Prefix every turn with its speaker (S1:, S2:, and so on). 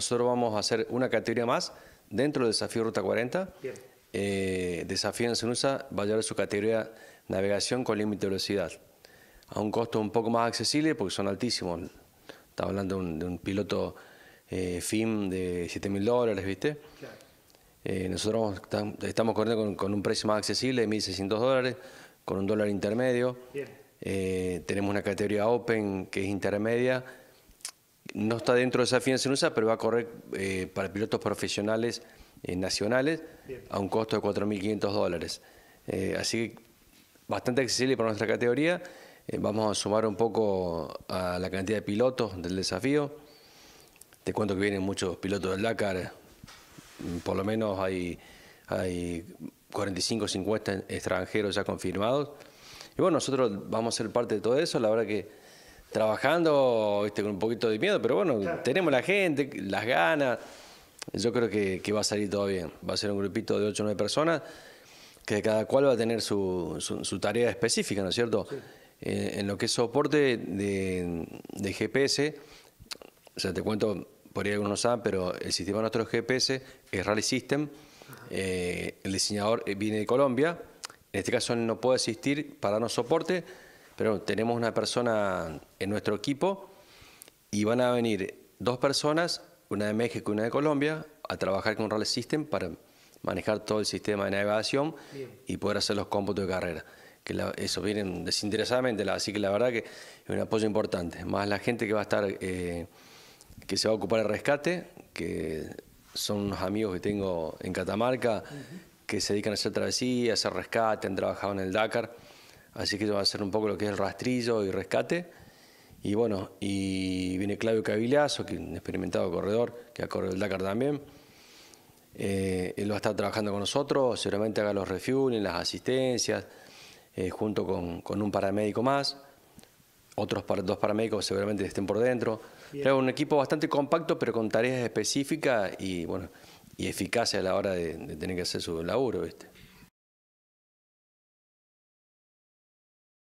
S1: Nosotros vamos a hacer una categoría más dentro del desafío Ruta 40. Eh, desafío en Senusa va a llevar su categoría navegación con límite de velocidad. A un costo un poco más accesible porque son altísimos. Estaba hablando de un, piloto eh, FIM de 7 mil dólares, ¿viste? Eh, nosotros estamos corriendo con, un precio más accesible de 1.600 dólares, con un dólar intermedio. tenemos una categoría Open que es intermedia no está dentro de esa fianza en USA, pero va a correr eh, para pilotos profesionales eh, nacionales a un costo de 4.500 dólares. Eh, así que bastante accesible para nuestra categoría. vamos a sumar un poco a la cantidad de pilotos del desafío. Te cuento que vienen muchos pilotos del Dakar. Mm, por lo menos hay, hay o 50 extranjeros ya confirmados. Y bueno, nosotros vamos a ser parte de todo eso. La verdad que trabajando ¿viste? con un poquito de miedo, pero bueno, tenemos la gente, las ganas. Yo creo que, va a salir todo bien. Va a ser un grupito de 8 o 9 personas que cada cual va a tener su, tarea específica, ¿no es cierto? Eh, en lo que es soporte de, GPS, o sea, te cuento, por ahí algunos no saben, pero el sistema nuestro GPS es Rally System. Eh, el diseñador eh, viene de Colombia. En este caso no puede asistir para no soporte pero tenemos una persona en nuestro equipo y van a venir dos personas, una de México y una de Colombia, a trabajar con Rally System para manejar todo el sistema de navegación y poder hacer los cómputos de carrera. Que eso vienen desinteresadamente, así que la verdad que es un apoyo importante. Más la gente que va a estar, eh, que se va a ocupar el rescate, que son unos amigos que tengo en Catamarca, que se dedican a hacer travesía, a hacer rescate, han trabajado en el Dakar. Así que yo a hacer un poco lo que es el rastrillo y rescate. Y bueno, y viene Claudio Cavilazo, que es un experimentado corredor, que ha corrido el Dakar también. Eh, él va a estar trabajando con nosotros, seguramente haga los refueling, las asistencias, eh, junto con, un paramédico más. Otros dos paramédicos seguramente estén por dentro. Es un equipo bastante compacto, pero con tareas específicas y, bueno, y eficacia a la hora de, tener que hacer su laburo. ¿viste?